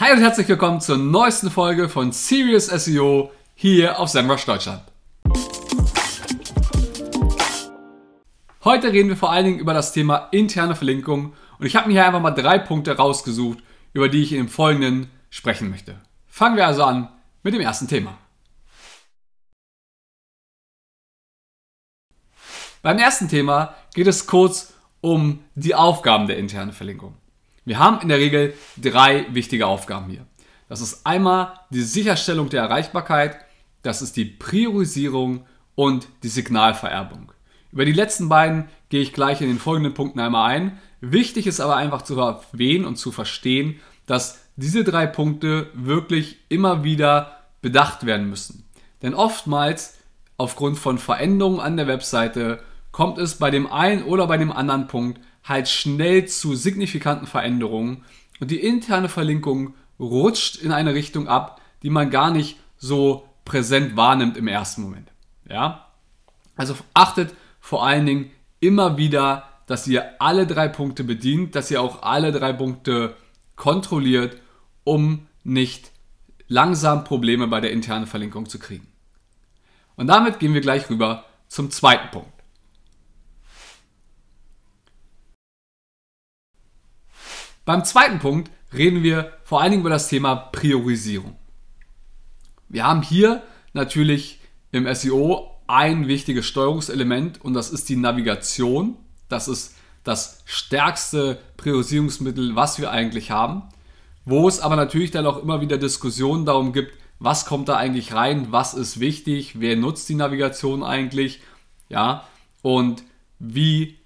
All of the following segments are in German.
Hi und herzlich willkommen zur neuesten Folge von Serious SEO hier auf SEMrush Deutschland. Heute reden wir vor allen Dingen über das Thema interne Verlinkung und ich habe mir hier einfach mal drei Punkte rausgesucht, über die ich im Folgenden sprechen möchte. Fangen wir also an mit dem ersten Thema. Beim ersten Thema geht es kurz um die Aufgaben der internen Verlinkung. Wir haben in der Regel drei wichtige Aufgaben hier. Das ist einmal die Sicherstellung der Erreichbarkeit, das ist die Priorisierung und die Signalvererbung. Über die letzten beiden gehe ich gleich in den folgenden Punkten einmal ein. Wichtig ist aber einfach zu erwähnen und zu verstehen, dass diese drei Punkte wirklich immer wieder bedacht werden müssen. Denn oftmals aufgrund von Veränderungen an der Webseite kommt es bei dem einen oder bei dem anderen Punkt halt schnell zu signifikanten Veränderungen und die interne Verlinkung rutscht in eine Richtung ab, die man gar nicht so präsent wahrnimmt im ersten Moment. Ja? Also achtet vor allen Dingen immer wieder, dass ihr alle drei Punkte bedient, dass ihr auch alle drei Punkte kontrolliert, um nicht langsam Probleme bei der internen Verlinkung zu kriegen. Und damit gehen wir gleich rüber zum zweiten Punkt. Beim zweiten Punkt reden wir vor allen Dingen über das Thema Priorisierung. Wir haben hier natürlich im SEO ein wichtiges Steuerungselement und das ist die Navigation. Das ist das stärkste Priorisierungsmittel, was wir eigentlich haben. Wo es aber natürlich dann auch immer wieder Diskussionen darum gibt, was kommt da eigentlich rein, was ist wichtig, wer nutzt die Navigation eigentlich, ja, und wie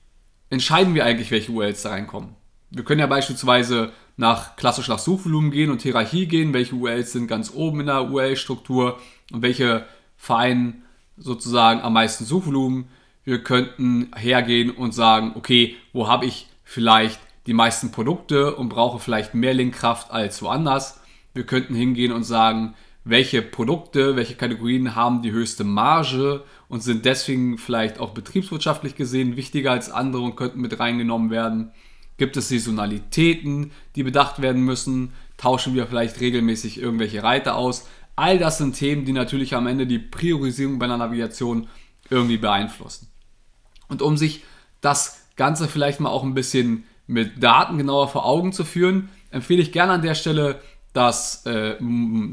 entscheiden wir eigentlich, welche URLs da reinkommen wir können ja beispielsweise nach klassisch nach Suchvolumen gehen und Hierarchie gehen, welche URLs sind ganz oben in der URL-Struktur und welche vereinen sozusagen am meisten Suchvolumen. Wir könnten hergehen und sagen, okay, wo habe ich vielleicht die meisten Produkte und brauche vielleicht mehr Linkkraft als woanders. Wir könnten hingehen und sagen, welche Produkte, welche Kategorien haben die höchste Marge und sind deswegen vielleicht auch betriebswirtschaftlich gesehen wichtiger als andere und könnten mit reingenommen werden. Gibt es Saisonalitäten, die bedacht werden müssen? Tauschen wir vielleicht regelmäßig irgendwelche Reiter aus? All das sind Themen, die natürlich am Ende die Priorisierung bei einer Navigation irgendwie beeinflussen. Und um sich das Ganze vielleicht mal auch ein bisschen mit Daten genauer vor Augen zu führen, empfehle ich gerne an der Stelle das, äh,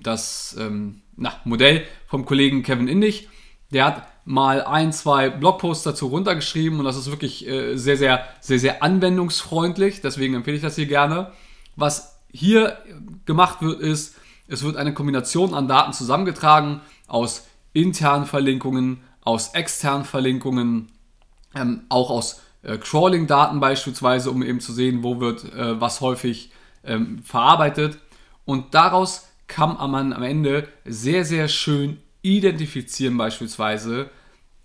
das ähm, na, Modell vom Kollegen Kevin Indig der hat mal ein, zwei Blogposts dazu runtergeschrieben und das ist wirklich äh, sehr, sehr, sehr, sehr anwendungsfreundlich. Deswegen empfehle ich das hier gerne. Was hier gemacht wird, ist, es wird eine Kombination an Daten zusammengetragen aus internen Verlinkungen, aus externen Verlinkungen, ähm, auch aus äh, Crawling-Daten beispielsweise, um eben zu sehen, wo wird äh, was häufig ähm, verarbeitet. Und daraus kann man am Ende sehr, sehr schön identifizieren beispielsweise,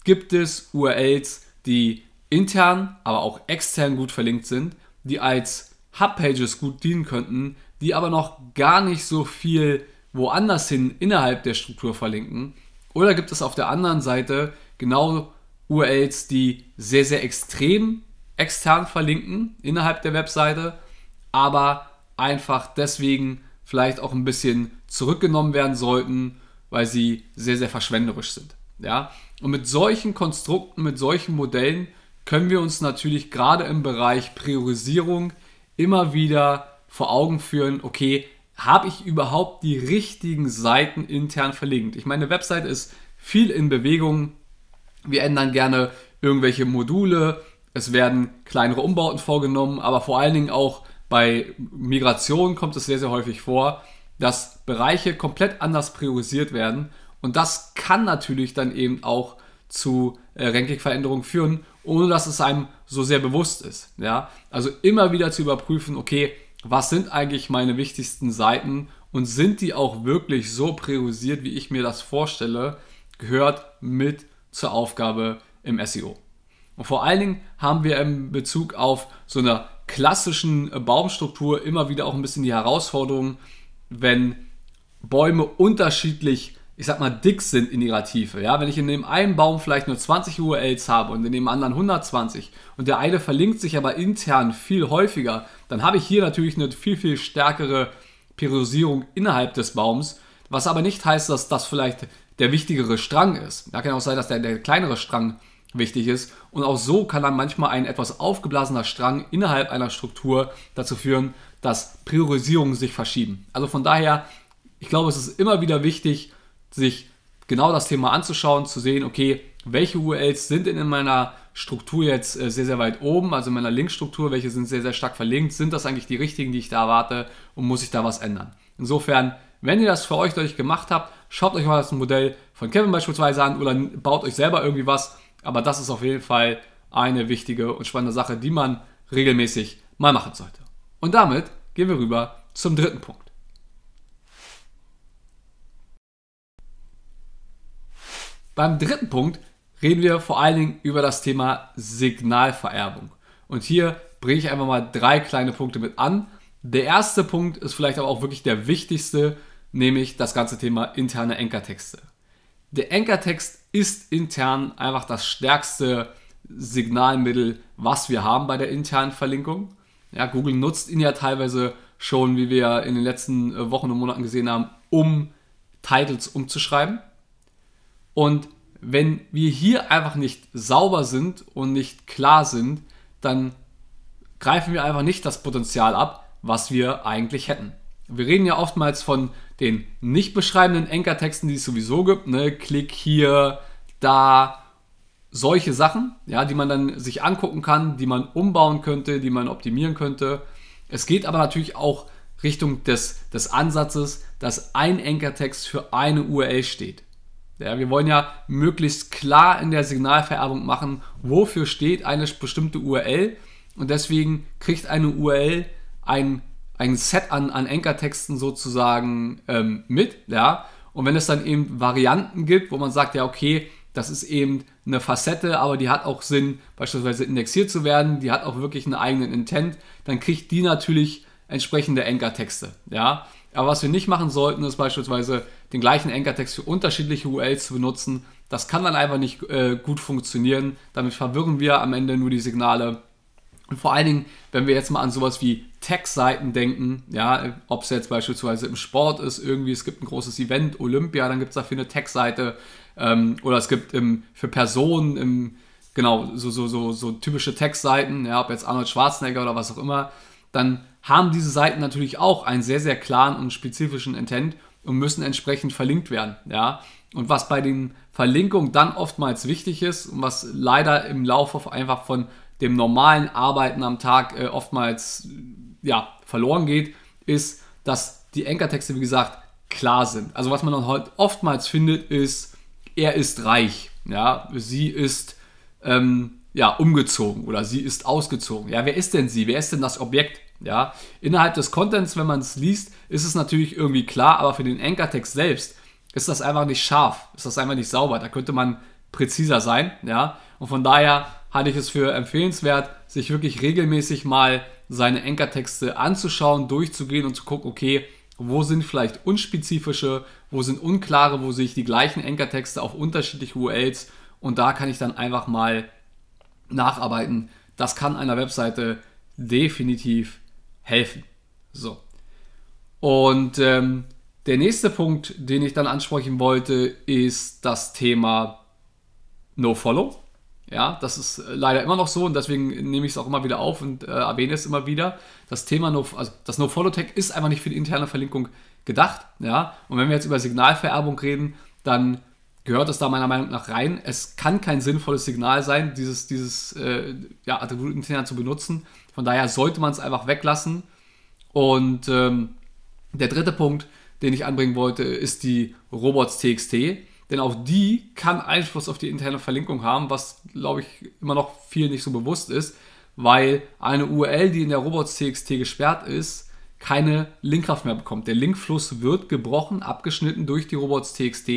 gibt es URLs, die intern, aber auch extern gut verlinkt sind, die als Hubpages gut dienen könnten, die aber noch gar nicht so viel woanders hin innerhalb der Struktur verlinken. Oder gibt es auf der anderen Seite genau URLs, die sehr, sehr extrem extern verlinken innerhalb der Webseite, aber einfach deswegen vielleicht auch ein bisschen zurückgenommen werden sollten weil sie sehr, sehr verschwenderisch sind. Ja? Und mit solchen Konstrukten, mit solchen Modellen können wir uns natürlich gerade im Bereich Priorisierung immer wieder vor Augen führen, okay, habe ich überhaupt die richtigen Seiten intern verlinkt? Ich meine, eine Website ist viel in Bewegung. Wir ändern gerne irgendwelche Module, es werden kleinere Umbauten vorgenommen, aber vor allen Dingen auch bei Migration kommt es sehr, sehr häufig vor, dass Bereiche komplett anders priorisiert werden. Und das kann natürlich dann eben auch zu äh, Ranking-Veränderungen führen, ohne dass es einem so sehr bewusst ist. Ja? Also immer wieder zu überprüfen, okay, was sind eigentlich meine wichtigsten Seiten und sind die auch wirklich so priorisiert, wie ich mir das vorstelle, gehört mit zur Aufgabe im SEO. Und vor allen Dingen haben wir in Bezug auf so einer klassischen äh, Baumstruktur immer wieder auch ein bisschen die Herausforderung, wenn Bäume unterschiedlich, ich sag mal, dick sind in ihrer Tiefe. Ja, wenn ich in dem einen Baum vielleicht nur 20 URLs habe und in dem anderen 120 und der eine verlinkt sich aber intern viel häufiger, dann habe ich hier natürlich eine viel, viel stärkere Periodisierung innerhalb des Baums, was aber nicht heißt, dass das vielleicht der wichtigere Strang ist. Da kann auch sein, dass der, der kleinere Strang wichtig ist. Und auch so kann dann manchmal ein etwas aufgeblasener Strang innerhalb einer Struktur dazu führen, dass Priorisierungen sich verschieben. Also von daher, ich glaube, es ist immer wieder wichtig, sich genau das Thema anzuschauen, zu sehen, okay, welche URLs sind in meiner Struktur jetzt äh, sehr, sehr weit oben, also in meiner Linkstruktur, welche sind sehr, sehr stark verlinkt, sind das eigentlich die richtigen, die ich da erwarte und muss ich da was ändern? Insofern, wenn ihr das für euch deutlich gemacht habt, schaut euch mal das Modell von Kevin beispielsweise an oder baut euch selber irgendwie was, aber das ist auf jeden Fall eine wichtige und spannende Sache, die man regelmäßig mal machen sollte. Und damit gehen wir rüber zum dritten Punkt. Beim dritten Punkt reden wir vor allen Dingen über das Thema Signalvererbung. Und hier bringe ich einfach mal drei kleine Punkte mit an. Der erste Punkt ist vielleicht aber auch wirklich der wichtigste, nämlich das ganze Thema interne Enkertexte. Der Enkertext ist intern einfach das stärkste Signalmittel, was wir haben bei der internen Verlinkung. Ja, Google nutzt ihn ja teilweise schon, wie wir in den letzten äh, Wochen und Monaten gesehen haben, um Titles umzuschreiben. Und wenn wir hier einfach nicht sauber sind und nicht klar sind, dann greifen wir einfach nicht das Potenzial ab, was wir eigentlich hätten. Wir reden ja oftmals von den nicht beschreibenden Enker-Texten, die es sowieso gibt, ne, klick hier, da, solche Sachen, ja, die man dann sich angucken kann, die man umbauen könnte, die man optimieren könnte. Es geht aber natürlich auch Richtung des, des Ansatzes, dass ein Enker-Text für eine URL steht. Ja, wir wollen ja möglichst klar in der Signalvererbung machen, wofür steht eine bestimmte URL und deswegen kriegt eine URL einen ein Set an, an Anchor-Texten sozusagen ähm, mit, ja. Und wenn es dann eben Varianten gibt, wo man sagt, ja, okay, das ist eben eine Facette, aber die hat auch Sinn, beispielsweise indexiert zu werden, die hat auch wirklich einen eigenen Intent, dann kriegt die natürlich entsprechende Anchor-Texte, ja. Aber was wir nicht machen sollten, ist beispielsweise den gleichen Anchor-Text für unterschiedliche URLs zu benutzen. Das kann dann einfach nicht äh, gut funktionieren. Damit verwirren wir am Ende nur die Signale und vor allen Dingen, wenn wir jetzt mal an sowas wie Tech-Seiten denken, ja, ob es jetzt beispielsweise im Sport ist, irgendwie, es gibt ein großes Event, Olympia, dann gibt es dafür eine Tech-Seite ähm, oder es gibt im, für Personen, im, genau, so, so, so, so typische Tech-Seiten, ja, ob jetzt Arnold Schwarzenegger oder was auch immer, dann haben diese Seiten natürlich auch einen sehr, sehr klaren und spezifischen Intent und müssen entsprechend verlinkt werden, ja. Und was bei den Verlinkungen dann oftmals wichtig ist und was leider im Laufe einfach von dem normalen Arbeiten am Tag äh, oftmals ja, verloren geht, ist, dass die Enkertexte, wie gesagt, klar sind. Also was man dann halt oftmals findet, ist, er ist reich, ja, sie ist ähm, ja, umgezogen oder sie ist ausgezogen. Ja, wer ist denn sie? Wer ist denn das Objekt? Ja, innerhalb des Contents, wenn man es liest, ist es natürlich irgendwie klar, aber für den Enkertext selbst ist das einfach nicht scharf, ist das einfach nicht sauber. Da könnte man präziser sein, ja. Und von daher halte ich es für empfehlenswert, sich wirklich regelmäßig mal seine Enkertexte anzuschauen, durchzugehen und zu gucken, okay, wo sind vielleicht unspezifische, wo sind unklare, wo sehe ich die gleichen Enkertexte auf unterschiedliche URLs und da kann ich dann einfach mal nacharbeiten. Das kann einer Webseite definitiv helfen. So. Und ähm, der nächste Punkt, den ich dann ansprechen wollte, ist das Thema No-Follow. Ja, das ist äh, leider immer noch so und deswegen nehme ich es auch immer wieder auf und äh, erwähne es immer wieder. Das Thema no, also das No-Follow-Tag ist einfach nicht für die interne Verlinkung gedacht. Ja, und wenn wir jetzt über Signalvererbung reden, dann gehört das da meiner Meinung nach rein. Es kann kein sinnvolles Signal sein, dieses, dieses äh, ja, Attribut intern zu benutzen. Von daher sollte man es einfach weglassen. Und ähm, der dritte Punkt, den ich anbringen wollte, ist die Robots.txt. Denn auch die kann Einfluss auf die interne Verlinkung haben, was, glaube ich, immer noch viel nicht so bewusst ist, weil eine URL, die in der Robots.txt gesperrt ist, keine Linkkraft mehr bekommt. Der Linkfluss wird gebrochen, abgeschnitten durch die Robots.txt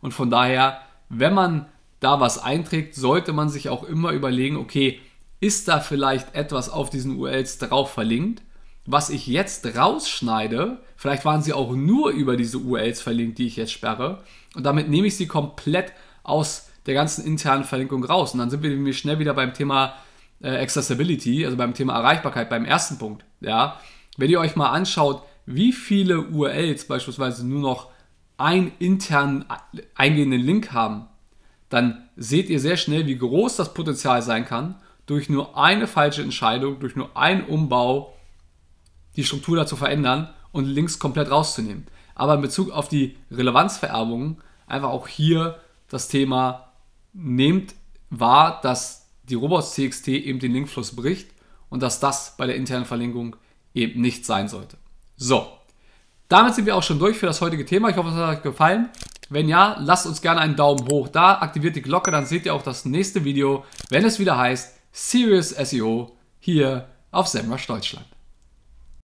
und von daher, wenn man da was einträgt, sollte man sich auch immer überlegen, okay, ist da vielleicht etwas auf diesen URLs drauf verlinkt? was ich jetzt rausschneide, vielleicht waren sie auch nur über diese URLs verlinkt, die ich jetzt sperre. Und damit nehme ich sie komplett aus der ganzen internen Verlinkung raus. Und dann sind wir nämlich schnell wieder beim Thema äh, Accessibility, also beim Thema Erreichbarkeit, beim ersten Punkt. Ja? Wenn ihr euch mal anschaut, wie viele URLs beispielsweise nur noch einen internen äh, eingehenden Link haben, dann seht ihr sehr schnell, wie groß das Potenzial sein kann, durch nur eine falsche Entscheidung, durch nur einen Umbau die Struktur dazu verändern und links komplett rauszunehmen. Aber in Bezug auf die Relevanzvererbungen, einfach auch hier das Thema, nehmt wahr, dass die Robots.txt eben den Linkfluss bricht und dass das bei der internen Verlinkung eben nicht sein sollte. So, damit sind wir auch schon durch für das heutige Thema. Ich hoffe, es hat euch gefallen. Wenn ja, lasst uns gerne einen Daumen hoch da, aktiviert die Glocke, dann seht ihr auch das nächste Video, wenn es wieder heißt Serious SEO hier auf Semrush Deutschland.